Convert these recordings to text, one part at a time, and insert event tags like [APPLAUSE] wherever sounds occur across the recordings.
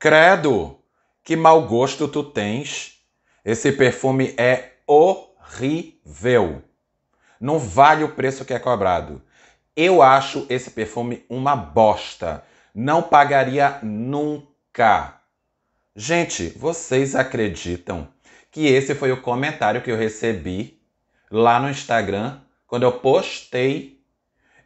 Credo, que mau gosto tu tens. Esse perfume é horrível. Não vale o preço que é cobrado. Eu acho esse perfume uma bosta. Não pagaria nunca. Gente, vocês acreditam que esse foi o comentário que eu recebi lá no Instagram quando eu postei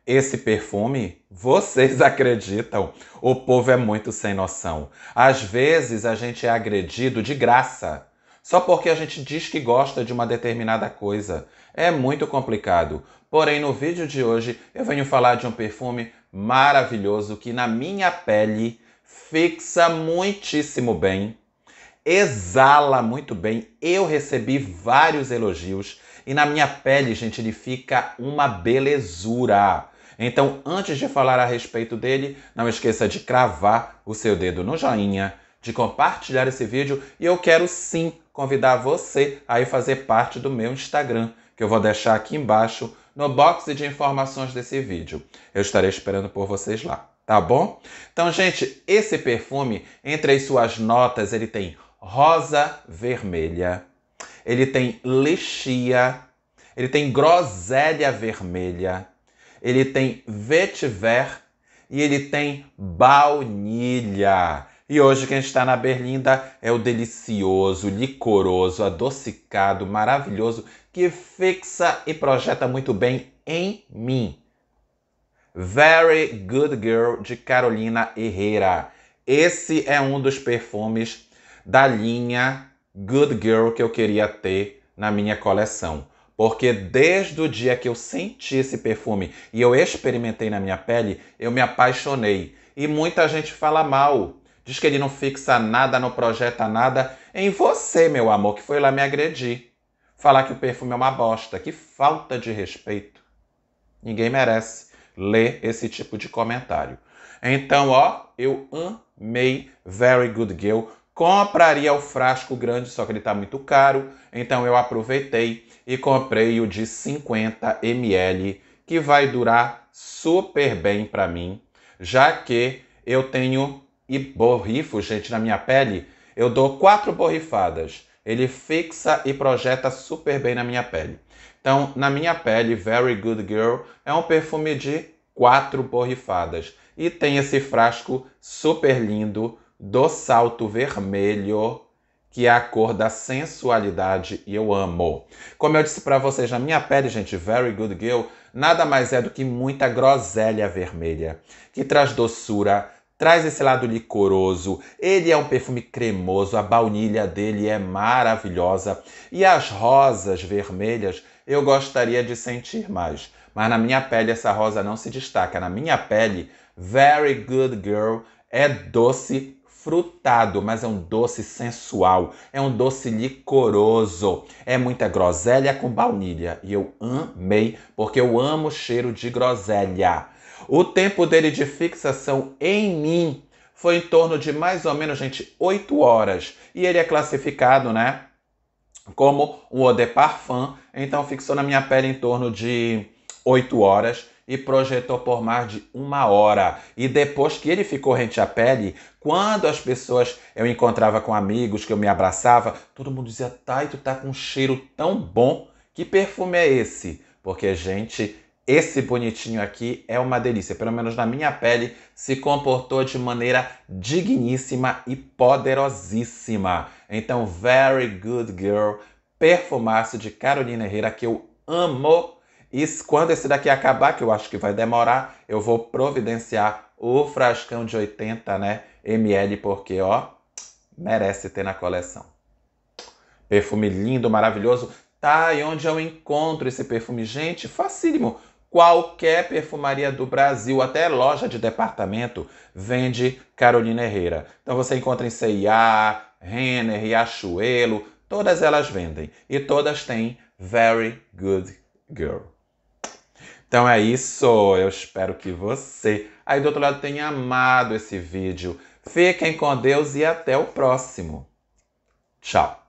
esse perfume? Vocês [LAUGHS] acreditam? O povo é muito sem noção. Às vezes a gente é agredido de graça, só porque a gente diz que gosta de uma determinada coisa. É muito complicado. Porém, no vídeo de hoje eu venho falar de um perfume maravilhoso que na minha pele fixa muitíssimo bem, exala muito bem. Eu recebi vários elogios e na minha pele, gente, ele fica uma belezura. Então, antes de falar a respeito dele, não esqueça de cravar o seu dedo no joinha, de compartilhar esse vídeo e eu quero sim convidar você a ir fazer parte do meu Instagram, que eu vou deixar aqui embaixo no box de informações desse vídeo. Eu estarei esperando por vocês lá, tá bom? Então, gente, esse perfume, entre as suas notas, ele tem rosa vermelha, ele tem lexia, ele tem groselha vermelha, ele tem vetiver e ele tem baunilha. E hoje quem está na Berlinda é o delicioso, licoroso, adocicado, maravilhoso que fixa e projeta muito bem em mim. Very Good Girl de Carolina Herrera. Esse é um dos perfumes da linha Good Girl que eu queria ter na minha coleção. Porque desde o dia que eu senti esse perfume e eu experimentei na minha pele, eu me apaixonei. E muita gente fala mal. Diz que ele não fixa nada, não projeta nada em você, meu amor, que foi lá me agredir. Falar que o perfume é uma bosta, que falta de respeito. Ninguém merece ler esse tipo de comentário. Então, ó, eu amei Very Good Girl compraria o frasco grande, só que ele está muito caro, então eu aproveitei e comprei o de 50 ml, que vai durar super bem para mim, já que eu tenho e borrifo, gente, na minha pele, eu dou quatro borrifadas. Ele fixa e projeta super bem na minha pele. Então, na minha pele, Very Good Girl é um perfume de quatro borrifadas e tem esse frasco super lindo do salto vermelho, que é a cor da sensualidade e eu amo. Como eu disse para vocês, na minha pele, gente, Very Good Girl nada mais é do que muita groselha vermelha, que traz doçura, traz esse lado licoroso. Ele é um perfume cremoso, a baunilha dele é maravilhosa e as rosas vermelhas eu gostaria de sentir mais. Mas na minha pele essa rosa não se destaca. Na minha pele, Very Good Girl é doce frutado, mas é um doce sensual, é um doce licoroso, é muita groselha com baunilha. E eu amei, porque eu amo o cheiro de groselha. O tempo dele de fixação em mim foi em torno de mais ou menos, gente, 8 horas. E ele é classificado, né, como um eau de parfum, então fixou na minha pele em torno de 8 horas e projetou por mais de uma hora. E depois que ele ficou rente à pele, quando as pessoas eu encontrava com amigos, que eu me abraçava, todo mundo dizia: Thay, tu tá com um cheiro tão bom. Que perfume é esse? Porque, gente, esse bonitinho aqui é uma delícia. Pelo menos na minha pele, se comportou de maneira digníssima e poderosíssima. Então, very good girl, perfumaço de Carolina Herrera, que eu amo e quando esse daqui acabar, que eu acho que vai demorar, eu vou providenciar o frascão de 80 né, ml, porque ó, merece ter na coleção. Perfume lindo, maravilhoso. Tá, e onde eu encontro esse perfume? Gente, facílimo. Qualquer perfumaria do Brasil, até loja de departamento, vende Carolina Herrera. Então você encontra em CIA, Renner, Riachuelo, todas elas vendem. E todas têm Very Good Girl. Então é isso, eu espero que você aí do outro lado tenha amado esse vídeo. Fiquem com Deus e até o próximo. Tchau!